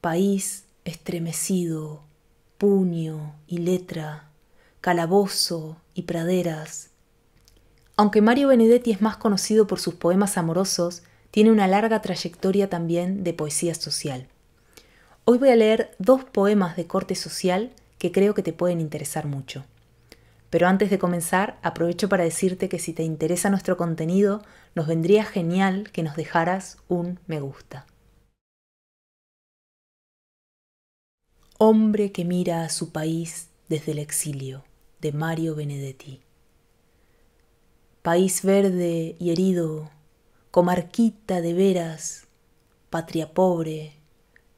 país estremecido, puño y letra, calabozo y praderas. Aunque Mario Benedetti es más conocido por sus poemas amorosos, tiene una larga trayectoria también de poesía social. Hoy voy a leer dos poemas de corte social que creo que te pueden interesar mucho. Pero antes de comenzar, aprovecho para decirte que si te interesa nuestro contenido, nos vendría genial que nos dejaras un me gusta. Hombre que mira a su país desde el exilio, de Mario Benedetti. País verde y herido, comarquita de veras, patria pobre,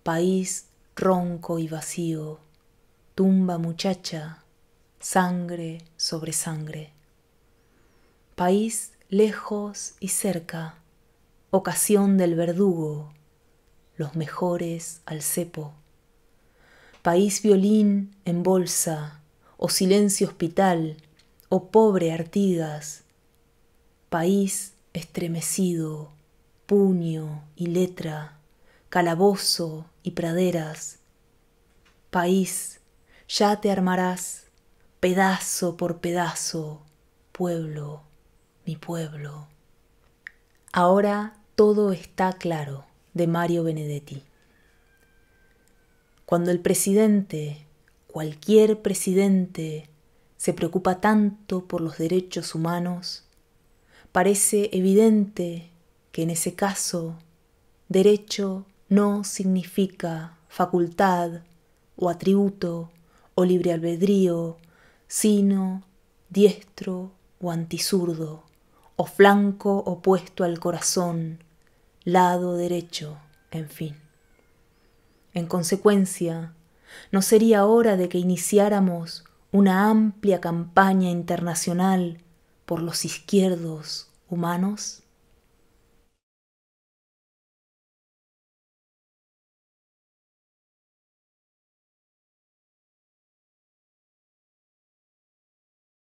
país ronco y vacío, tumba muchacha, sangre sobre sangre. País lejos y cerca, ocasión del verdugo, los mejores al cepo país violín en bolsa, o silencio hospital, o pobre Artigas, país estremecido, puño y letra, calabozo y praderas, país, ya te armarás, pedazo por pedazo, pueblo, mi pueblo. Ahora todo está claro, de Mario Benedetti. Cuando el presidente, cualquier presidente, se preocupa tanto por los derechos humanos, parece evidente que en ese caso derecho no significa facultad o atributo o libre albedrío, sino diestro o antisurdo, o flanco opuesto al corazón, lado derecho, en fin. En consecuencia, ¿no sería hora de que iniciáramos una amplia campaña internacional por los izquierdos humanos?